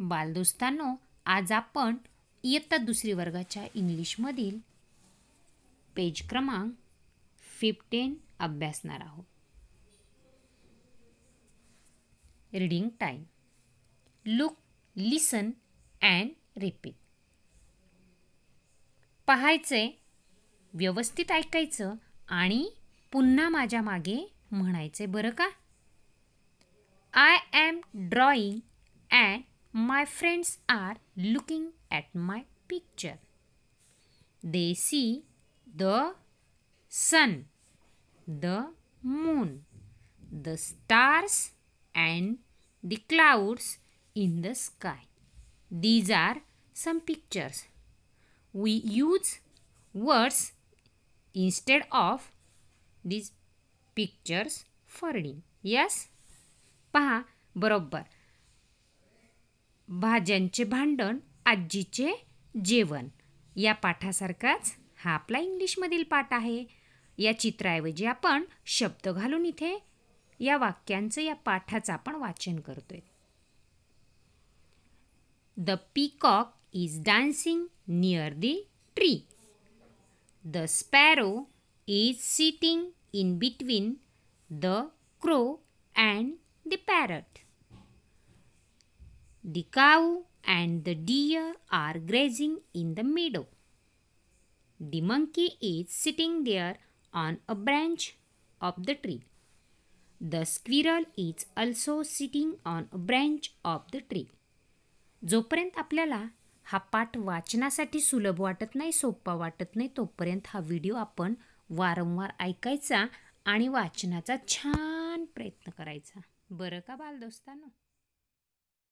बालदोस्तांनो आज आपण इयत्ता दुसरी वर्गाच्या इंग्लिशमधील पेज क्रमांक फिफ्टीन अभ्यासणार आहोत reading time look listen and repeat पाहायचे व्यवस्थित ऐकायचं आणि पुन्हा माझ्या मागे म्हणायचे बरं का I am drawing and My friends are looking at my picture. They see the sun, the moon, the stars and the clouds in the sky. These are some pictures. We use words instead of these pictures for reading. Yes? पहा बरोबर भाज्यांचे भांडण आजीचे जेवण या पाठासारखाच हा आपला इंग्लिशमधील पाठ आहे या चित्राऐवजी आपण शब्द घालून इथे या वाक्यांचं या पाठाचं आपण वाचन करतोय the peacock is dancing near the tree the sparrow is sitting in between the crow and the parrot The cow and the deer are grazing in the meadow. The monkey is sitting there on a branch of the tree. The squirrel is also sitting on a branch of the tree. जोपर्यंत आपल्याला हा पाठ वाचनासाठी सुलभ वाटत नाही सोपा वाटत नाही तोपर्यंत हा व्हिडिओ आपण वारंवार ऐकायचा आणि वाचनाचा छान प्रयत्न करायचा बरं का बालदोस्तांनो